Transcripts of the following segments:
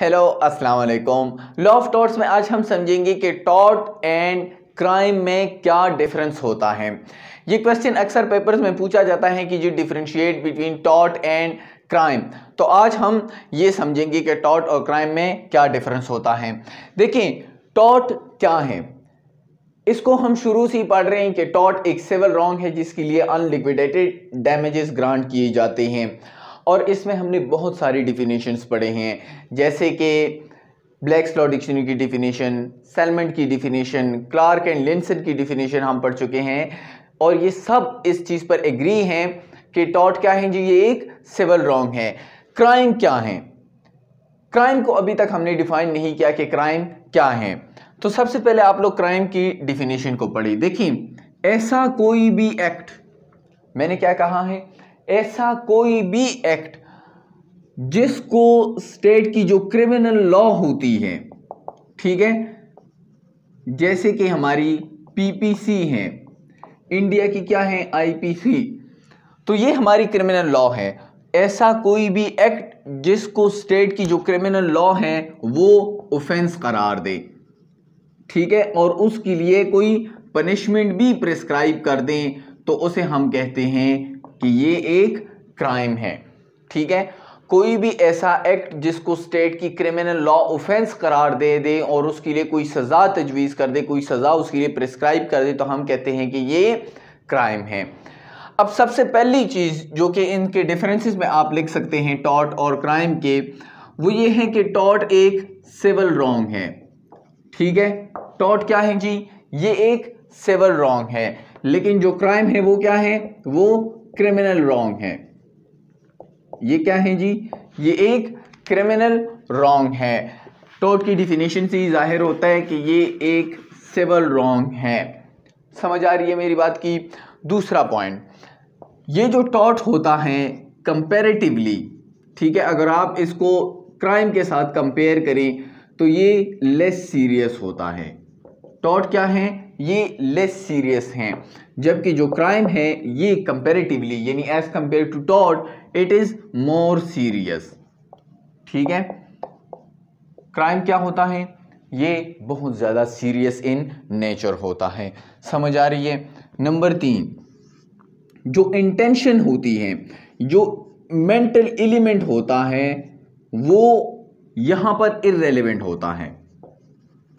hello अस्सलाम वालेकुम law of torts में आज हम समझेंगे कि टॉर्ट एंड क्राइम में क्या डिफरेंस होता है ये क्वेश्चन अक्सर पेपर्स में पूछा जाता है कि जी डिफ्रेंशिएट बिटवीन टॉट एंड क्राइम तो आज हम ये समझेंगे कि टॉट और क्राइम में क्या डिफरेंस होता है देखिए टॉट क्या है इसको हम शुरू से ही पढ़ रहे हैं कि टॉट एक सिविल रॉन्ग है जिसके लिए अनलिक्विडेटेड डैमेजेस ग्रांट किए जाते हैं और इसमें हमने बहुत सारी डिफिनेशंस पढ़े हैं जैसे कि ब्लैक स्लॉ डिक्शनरी की डिफिनेशन सेलमेंट की डिफिनेशन क्लार्क एंड लिंसन की डिफिनेशन हम पढ़ चुके हैं और ये सब इस चीज़ पर एग्री हैं कि टॉट क्या है जी ये एक सिविल रॉन्ग है क्राइम क्या है क्राइम को अभी तक हमने डिफाइन नहीं किया कि क्राइम क्या है तो सबसे पहले आप लोग क्राइम की डिफिनेशन को पढ़िए देखिए ऐसा कोई भी एक्ट मैंने क्या कहा है ऐसा कोई भी एक्ट जिसको स्टेट की जो क्रिमिनल लॉ होती है ठीक है जैसे कि हमारी पीपीसी है इंडिया की क्या है आईपीसी तो ये हमारी क्रिमिनल लॉ है ऐसा कोई भी एक्ट जिसको स्टेट की जो क्रिमिनल लॉ है वो ऑफेंस करार दे ठीक है और उसके लिए कोई पनिशमेंट भी प्रिस्क्राइब कर दें तो उसे हम कहते हैं कि ये एक क्राइम है ठीक है कोई भी ऐसा एक्ट जिसको स्टेट की क्रिमिनल लॉ ऑफेंस करार दे दे और उसके लिए कोई सज़ा तजवीज़ कर दे कोई सज़ा उसके लिए प्रिस्क्राइब कर दे तो हम कहते हैं कि ये क्राइम है अब सबसे पहली चीज़ जो कि इनके डिफरेंसेस में आप लिख सकते हैं टॉट और क्राइम के वो ये है कि टॉट एक सिविल रॉन्ग है ठीक है टॉट क्या है जी ये एक सिविल रॉन्ग है लेकिन जो क्राइम है वो क्या है वो क्रिमिनल रॉन्ग है ये क्या है जी ये एक क्रिमिनल रॉन्ग है टॉट की डिफिनेशन से ही जाहिर होता है कि ये एक सिविल रॉन्ग है समझ आ रही है मेरी बात की दूसरा पॉइंट ये जो टॉट होता है कंपेरेटिवली ठीक है अगर आप इसको क्राइम के साथ कंपेयर करें तो ये लेस सीरियस होता है टॉट क्या है ये लेस सीरियस हैं जबकि जो क्राइम है ये कंपेरेटिवली यानी एज कंपेयर टू टॉट इट इज़ मोर सीरियस ठीक है क्राइम क्या होता है ये बहुत ज़्यादा सीरियस इन नेचर होता है समझ आ रही है नंबर तीन जो इंटेंशन होती है जो मेंटल एलिमेंट होता है वो यहां पर इरेलीवेंट होता है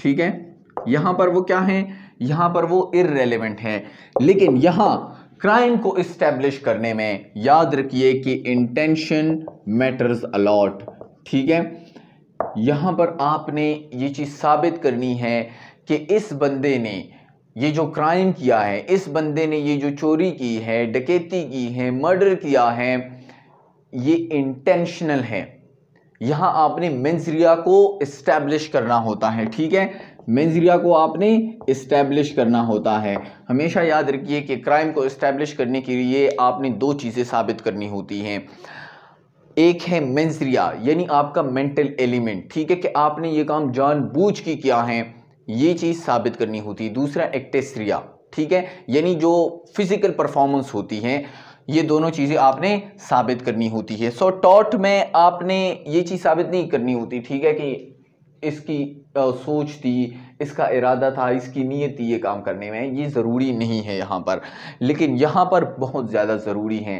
ठीक है यहां पर वो क्या है यहाँ पर वो इरेलीवेंट है लेकिन यहां क्राइम को इस्टेब्लिश करने में याद रखिए कि इंटेंशन मैटर्स अलॉट ठीक है यहां पर आपने ये चीज़ साबित करनी है कि इस बंदे ने ये जो क्राइम किया है इस बंदे ने ये जो चोरी की है डकैती की है मर्डर किया है ये इंटेंशनल है यहाँ आपने मेन्सरिया को इस्टेब्लिश करना होता है ठीक है मेंजरिया को आपने इस्टेब्लिश करना होता है हमेशा याद रखिए कि क्राइम को इस्टेब्लिश करने के लिए आपने दो चीज़ें साबित करनी होती हैं एक है मेंजरिया यानी आपका मेंटल एलिमेंट ठीक है कि आपने ये काम जानबूझ के किया है ये चीज़ साबित करनी होती है दूसरा एक्टेसरिया ठीक है यानी जो फिज़िकल परफॉर्मेंस होती है ये दोनों चीज़ें आपने साबित करनी होती है सो so, टॉट में आपने ये चीज़ साबित नहीं करनी होती ठीक है कि इसकी सोच थी इसका इरादा था इसकी नीयत थी ये काम करने में ये ज़रूरी नहीं है यहाँ पर लेकिन यहाँ पर बहुत ज़्यादा ज़रूरी है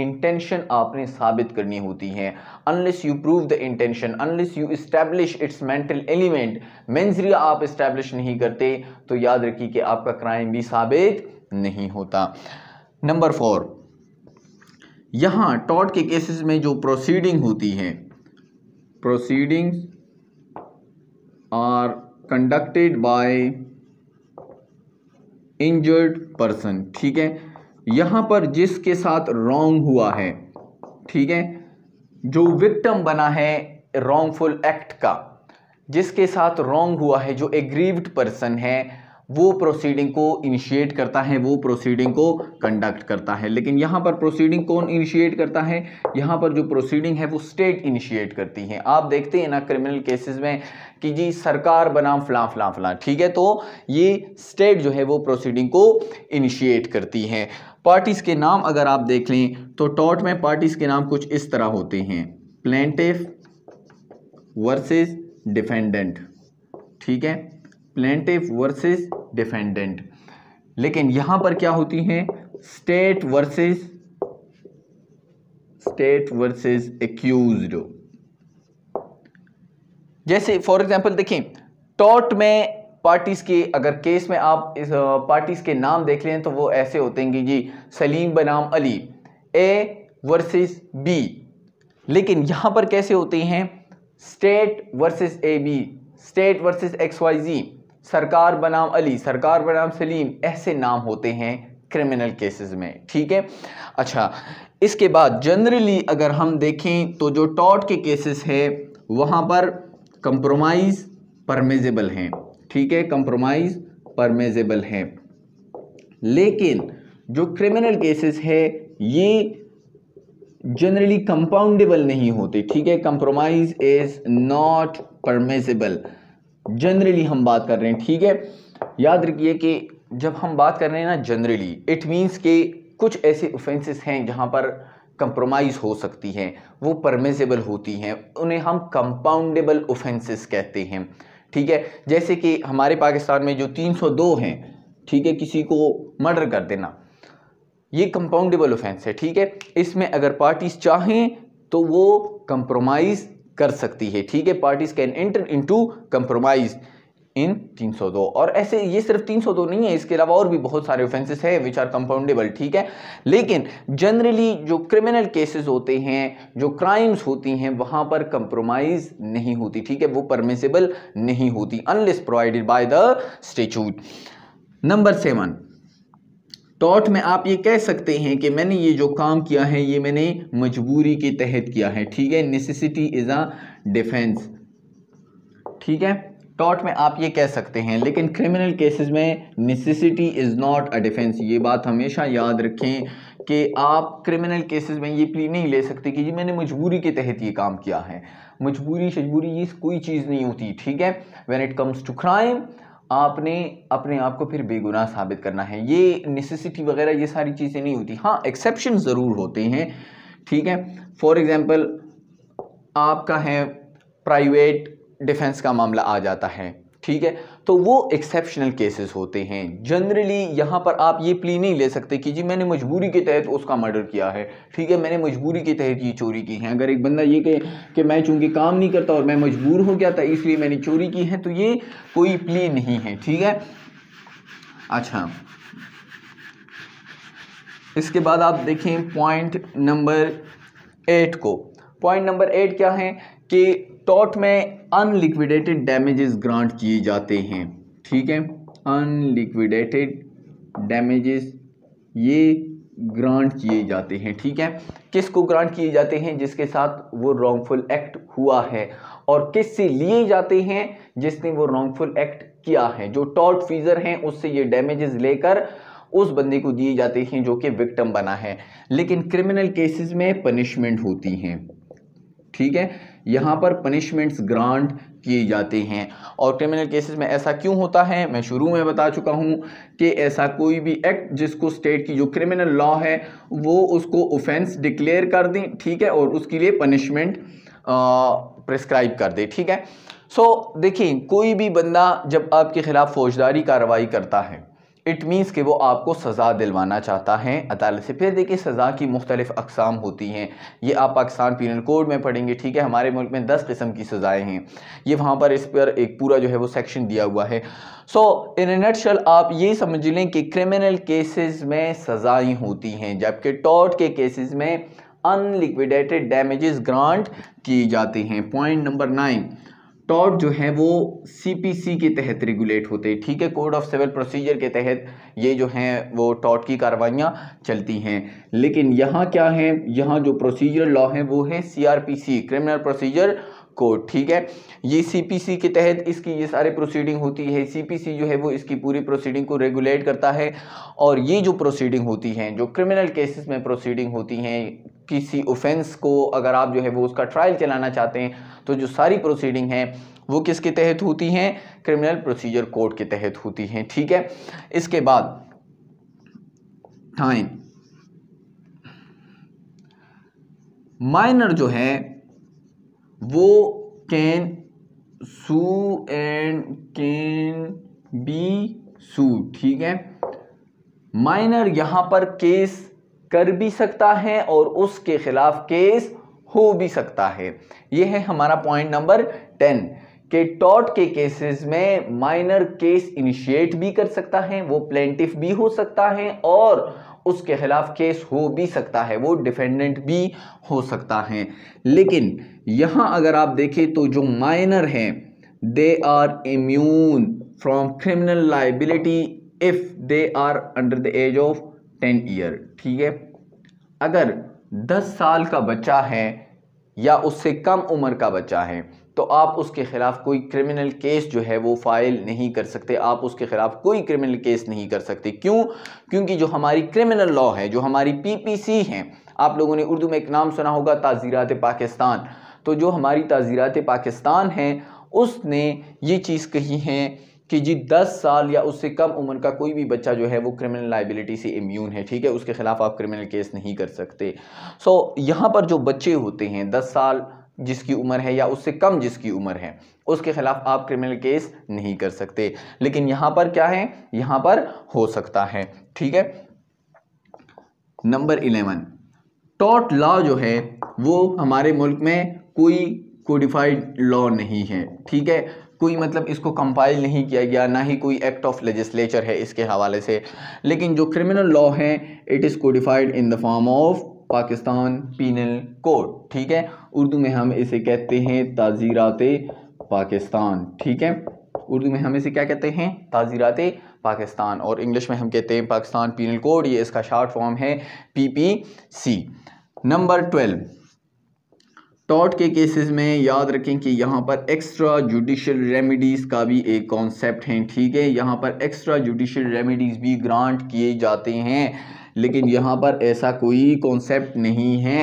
इंटेंशन आपने साबित करनी होती है unless you prove the intention unless you establish its mental element mens rea आप इस्टेब्लिश नहीं करते तो याद रखिए कि आपका क्राइम भी साबित नहीं होता नंबर फोर यहाँ टॉट के केसेस में जो प्रोसीडिंग होती है proceedings are conducted by injured person ठीक है यहां पर जिसके साथ रॉन्ग हुआ है ठीक है जो विक्टम बना है रॉन्गफुल एक्ट का जिसके साथ रॉन्ग हुआ है जो एग्रीव्ड पर्सन है वो प्रोसीडिंग को इनिशिएट करता है वो प्रोसीडिंग को कंडक्ट करता है लेकिन यहाँ पर प्रोसीडिंग कौन इनिशिएट करता है यहाँ पर जो प्रोसीडिंग है वो स्टेट इनिशिएट करती है आप देखते हैं ना क्रिमिनल केसेस में कि जी सरकार बनाम फला फला फला ठीक है तो ये स्टेट जो है वो प्रोसीडिंग को इनिशिएट करती है पार्टीज़ के नाम अगर आप देख लें तो टॉट में पार्टीज़ के नाम कुछ इस तरह होते हैं प्लेंटिव वर्सेज डिफेंडेंट ठीक है प्लेंटिव वर्सेस डिफेंडेंट लेकिन यहां पर क्या होती हैं state versus state versus accused जैसे फॉर एग्जांपल देखें टॉट में पार्टीज के अगर केस में आप इस पार्टीज के नाम देख लें तो वो ऐसे होते हैं कि जी सलीम बनाम अली ए वर्सेस बी लेकिन यहां पर कैसे होते हैं state versus A B state versus X Y Z सरकार बनाम अली सरकार बनाम सलीम ऐसे नाम होते हैं क्रिमिनल केसेस में ठीक है अच्छा इसके बाद जनरली अगर हम देखें तो जो टॉट के केसेस है वहाँ पर कंप्रोमाइज़ परमेजेबल हैं ठीक है कंप्रोमाइज़ परमेजेबल हैं लेकिन जो क्रिमिनल केसेस है ये जनरली कंपाउंडेबल नहीं होते ठीक है compromise is not permissible generally हम बात कर रहे हैं ठीक है याद रखिए कि जब हम बात कर रहे हैं ना जनरली इट मीन्स के कुछ ऐसे ऑफेंसेस हैं जहाँ पर कंप्रोमाइज़ हो सकती हैं वो परमिजेबल होती हैं उन्हें हम कंपाउंडेबल ऑफेंसेस कहते हैं ठीक है जैसे कि हमारे पाकिस्तान में जो 302 हैं ठीक है किसी को मर्डर कर देना ये कंपाउंडेबल ऑफेंस है ठीक है इसमें अगर पार्टीज चाहें तो वो कंप्रोमाइज़ कर सकती है ठीक है parties can enter into compromise in 302 और ऐसे ये सिर्फ 302 नहीं है इसके अलावा और भी बहुत सारे ऑफेंसेस हैं विच आर कंपाउंडेबल ठीक है लेकिन जनरली जो क्रिमिनल केसेस होते हैं जो क्राइम्स होती हैं वहाँ पर कंप्रोमाइज़ नहीं होती ठीक है वो परमिसेबल नहीं होती unless provided by the statute number seven टॉट में आप ये कह सकते हैं कि मैंने ये जो काम किया है ये मैंने मजबूरी के तहत किया है ठीक है नेसेसिटी इज़ अ डिफेंस ठीक है टॉट में आप ये कह सकते हैं लेकिन क्रिमिनल केसेस में necessity is not a defence ये बात हमेशा याद रखें कि आप क्रिमिनल केसेस में ये प्ली नहीं ले सकते कि जी मैंने मजबूरी के तहत ये काम किया है मजबूरी शजबूरी ये कोई चीज़ नहीं होती ठीक है when it comes to crime आपने अपने आप को फिर बेगुनाह साबित करना है ये नेसेसिटी वगैरह ये सारी चीज़ें नहीं होती हाँ एक्सेप्शन ज़रूर होते हैं ठीक है फॉर एग्ज़ाम्पल आपका है प्राइवेट डिफेंस का मामला आ जाता है ठीक है तो वो एक्सेप्शनल केसेस होते हैं जनरली यहाँ पर आप ये प्ली नहीं ले सकते कि जी मैंने मजबूरी के तहत उसका मर्डर किया है ठीक है मैंने मजबूरी के तहत ये चोरी की है अगर एक बंदा ये कहे कि मैं चूंकि काम नहीं करता और मैं मजबूर हो गया था इसलिए मैंने चोरी की है तो ये कोई प्ली नहीं है ठीक है अच्छा इसके बाद आप देखें पॉइंट नंबर एट को पॉइंट नंबर एट क्या है कि टॉट में अनलिक्विडेटेड डैमेजेस ग्रांट किए जाते हैं ठीक है अनलिक्विडेटेड डैमेजेस ये ग्रांट किए जाते हैं ठीक है किसको ग्रांट किए जाते हैं जिसके साथ वो रॉन्गफुल एक्ट हुआ है और किस से लिए जाते हैं जिसने वो रॉन्गफुल एक्ट किया है जो टॉट फीजर हैं उससे ये डैमेजेस लेकर उस बंदे को दिए जाते हैं जो कि विक्टम बना है लेकिन क्रिमिनल केसेस में पनिशमेंट होती हैं ठीक है यहाँ पर पनिशमेंट्स ग्रांट किए जाते हैं और क्रिमिनल केसेस में ऐसा क्यों होता है मैं शुरू में बता चुका हूँ कि ऐसा कोई भी एक्ट जिसको स्टेट की जो क्रिमिनल लॉ है वो उसको ऑफेंस डिक्लेयर कर दें ठीक है और उसके लिए पनिशमेंट प्रिस्क्राइब कर दे ठीक है सो so, देखिए कोई भी बंदा जब आपके ख़िलाफ़ फौजदारी कार्रवाई करता है इट मीन्स कि वो आपको सज़ा दिलवाना चाहता है अदालत से फिर देखिए सज़ा की मुख्तलिफ़ अकसाम होती हैं ये आप पाकिस्तान पीनल कोड में पढ़ेंगे ठीक है हमारे मुल्क में दस किस्म की सज़ाएँ हैं ये वहाँ पर इस पर एक पूरा जो है वो सेक्शन दिया हुआ है सो इन नटशल आप ये समझ लें कि क्रिमिनल केसेस में सज़ाएँ होती हैं जबकि टॉट के केसेस में अनलिक्विडेटेड डैमेज ग्रांट की जाती हैं पॉइंट नंबर नाइन टॉट जो है वो सीपीसी के तहत रेगुलेट होते हैं ठीक है कोड ऑफ सिविल प्रोसीजर के तहत ये जो हैं वो टॉट की कार्रवाइयाँ चलती हैं लेकिन यहाँ क्या है यहाँ जो प्रोसीजर लॉ है वो है सीआरपीसी क्रिमिनल प्रोसीजर कोर्ट ठीक है ये सीपीसी के तहत इसकी ये सारे प्रोसीडिंग होती है सीपीसी जो है वो इसकी पूरी प्रोसीडिंग को रेगुलेट करता है और ये जो प्रोसीडिंग होती हैं जो क्रिमिनल केसेस में प्रोसीडिंग होती हैं किसी ऑफेंस को अगर आप जो है वो उसका ट्रायल चलाना चाहते हैं तो जो सारी प्रोसीडिंग है वो किसके तहत होती हैं क्रिमिनल प्रोसीजर कोर्ट के तहत होती हैं ठीक है इसके बाद माइनर हाँ जो है वो can sue and can be sue ठीक है माइनर यहां पर केस कर भी सकता है और उसके खिलाफ केस हो भी सकता है यह है हमारा पॉइंट नंबर टेन के टॉट के केसेस में माइनर केस इनिशिएट भी कर सकता है वो प्लेंटिफ भी हो सकता है और उसके खिलाफ केस हो भी सकता है वो डिफेंडेंट भी हो सकता है लेकिन यहाँ अगर आप देखें तो जो माइनर हैं they are immune from criminal liability if they are under the age of ten year ठीक है अगर दस साल का बच्चा है या उससे कम उम्र का बच्चा है तो आप उसके ख़िलाफ़ कोई क्रिमिनल केस जो है वो फाइल नहीं कर सकते आप उसके ख़िलाफ़ कोई क्रिमिनल केस नहीं कर सकते क्यों क्योंकि जो हमारी क्रिमिनल लॉ है जो हमारी पीपीसी हैं आप लोगों ने उर्दू में एक नाम सुना होगा ताज़ीरात पाकिस्तान तो जो हमारी ताज़ीरात पाकिस्तान हैं उसने ये चीज़ कही है कि जी दस साल या उससे कम उम्र का कोई भी बच्चा जो है वो क्रिमिनल लाइबिलिटी से इम्यून है ठीक है उसके ख़िलाफ़ आप क्रिमिनल केस नहीं कर सकते सो so, यहाँ पर जो बच्चे होते हैं दस साल जिसकी उम्र है या उससे कम जिसकी उम्र है उसके खिलाफ आप क्रिमिनल केस नहीं कर सकते लेकिन यहाँ पर क्या है यहाँ पर हो सकता है ठीक है नंबर इलेवन टॉट लॉ जो है वो हमारे मुल्क में कोई कोडिफाइड लॉ नहीं है ठीक है कोई मतलब इसको कंपाइल नहीं किया गया ना ही कोई एक्ट ऑफ लेजिस्लेचर है इसके हवाले से लेकिन जो क्रिमिनल लॉ है it is codified in the form of Pakistan penal code ठीक है उर्दू में हम इसे कहते हैं ताजीरात पाकिस्तान ठीक है उर्दू में हम इसे क्या कहते हैं ताजीरात पाकिस्तान और इंग्लिश में हम कहते हैं पाकिस्तान पीनल कोड ये इसका शार्ट फॉर्म है P P C number twelve टॉट के केसेस में याद रखें कि यहाँ पर एक्स्ट्रा जुडिशल रेमेडीज़ का भी एक कॉन्सेप्ट है ठीक है यहाँ पर एक्स्ट्रा जुडिशल रेमेडीज़ भी ग्रांट किए जाते हैं लेकिन यहाँ पर ऐसा कोई कॉन्सेप्ट नहीं है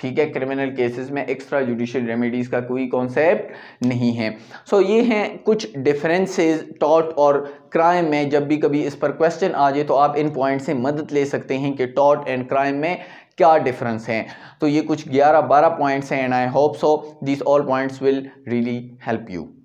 ठीक है क्रिमिनल केसेस में एक्स्ट्रा जुडिशियल रेमेडीज़ का कोई कॉन्सेप्ट नहीं है सो so, ये हैं कुछ डिफरेंसेस टॉट और क्राइम में जब भी कभी इस पर क्वेश्चन आ जाए तो आप इन पॉइंट से मदद ले सकते हैं कि टॉट एंड क्राइम में क्या डिफरेंस है तो ये कुछ 11-12 पॉइंट्स हैं and I hope so this all points will really help you